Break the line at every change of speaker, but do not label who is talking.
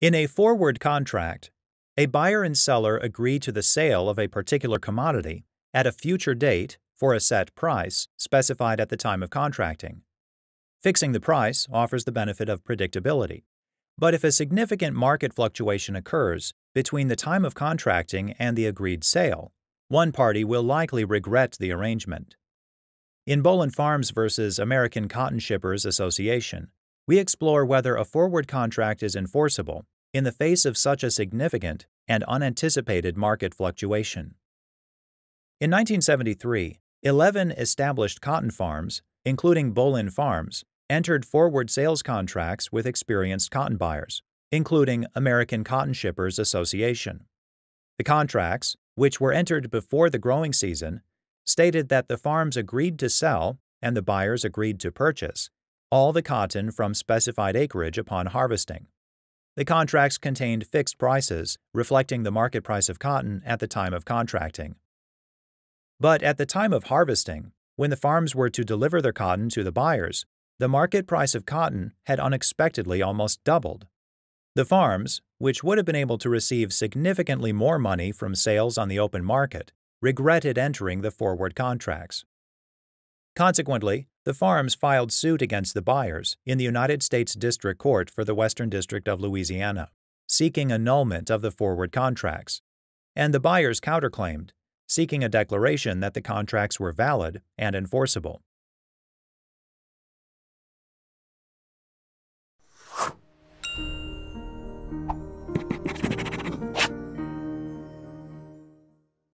In a forward contract, a buyer and seller agree to the sale of a particular commodity at a future date for a set price specified at the time of contracting. Fixing the price offers the benefit of predictability. But if a significant market fluctuation occurs between the time of contracting and the agreed sale, one party will likely regret the arrangement. In Bolin Farms v. American Cotton Shippers Association, we explore whether a forward contract is enforceable in the face of such a significant and unanticipated market fluctuation. In 1973, 11 established cotton farms, including Bolin Farms, entered forward sales contracts with experienced cotton buyers, including American Cotton Shippers Association. The contracts, which were entered before the growing season, stated that the farms agreed to sell and the buyers agreed to purchase all the cotton from specified acreage upon harvesting. The contracts contained fixed prices, reflecting the market price of cotton at the time of contracting. But at the time of harvesting, when the farms were to deliver their cotton to the buyers, the market price of cotton had unexpectedly almost doubled. The farms, which would have been able to receive significantly more money from sales on the open market, regretted entering the forward contracts. Consequently, the farms filed suit against the buyers in the United States District Court for the Western District of Louisiana, seeking annulment of the forward contracts. And the buyers counterclaimed, seeking a declaration that the contracts were valid and enforceable.